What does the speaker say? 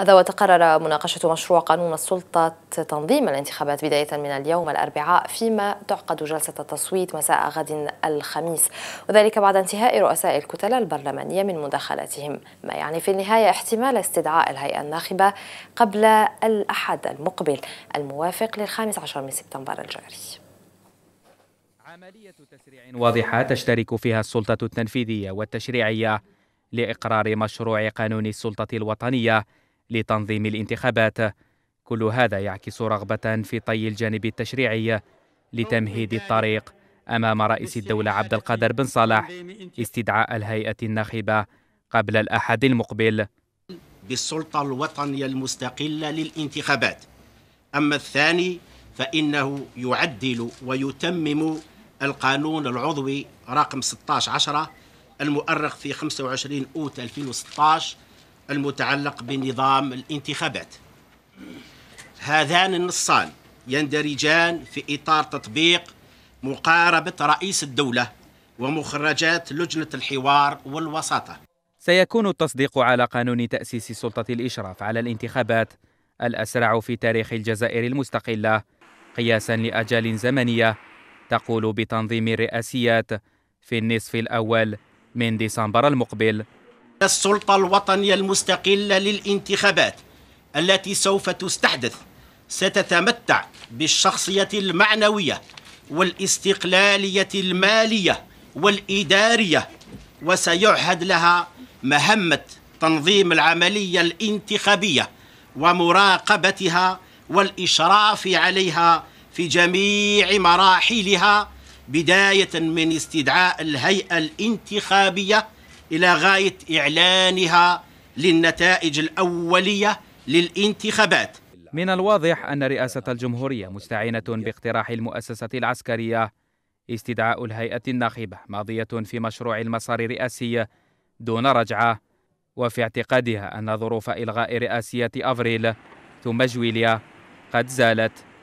هذا وتقرر مناقشة مشروع قانون السلطة تنظيم الانتخابات بداية من اليوم الأربعاء فيما تعقد جلسة التصويت مساء غد الخميس وذلك بعد انتهاء رؤساء الكتل البرلمانية من مداخلاتهم ما يعني في النهاية احتمال استدعاء الهيئة الناخبة قبل الأحد المقبل الموافق للخامس عشر من سبتمبر الجاري عملية تسريع واضحة تشترك فيها السلطة التنفيذية والتشريعية لإقرار مشروع قانون السلطة الوطنية لتنظيم الانتخابات كل هذا يعكس رغبة في طي الجانب التشريعي لتمهيد الطريق أمام رئيس الدولة عبد القادر بن صالح استدعاء الهيئة الناخبة قبل الأحد المقبل بالسلطة الوطنية المستقلة للانتخابات أما الثاني فإنه يعدل ويتمم القانون العضوي رقم 16 10 المؤرخ في 25 أوت 2016 المتعلق بنظام الانتخابات هذان النصان يندرجان في إطار تطبيق مقاربة رئيس الدولة ومخرجات لجنة الحوار والوساطة سيكون التصديق على قانون تأسيس سلطة الإشراف على الانتخابات الأسرع في تاريخ الجزائر المستقلة قياسا لأجال زمنية تقول بتنظيم الرئاسيات في النصف الأول من ديسمبر المقبل السلطة الوطنية المستقلة للانتخابات التي سوف تستحدث ستتمتع بالشخصية المعنوية والاستقلالية المالية والإدارية وسيعهد لها مهمة تنظيم العملية الانتخابية ومراقبتها والإشراف عليها في جميع مراحلها بداية من استدعاء الهيئة الانتخابية إلى غاية إعلانها للنتائج الأولية للانتخابات من الواضح أن رئاسة الجمهورية مستعينة باقتراح المؤسسة العسكرية استدعاء الهيئة الناخبة ماضية في مشروع المسار الرئاسي دون رجعة وفي اعتقادها أن ظروف إلغاء رئاسية أفريل ثم جويليا قد زالت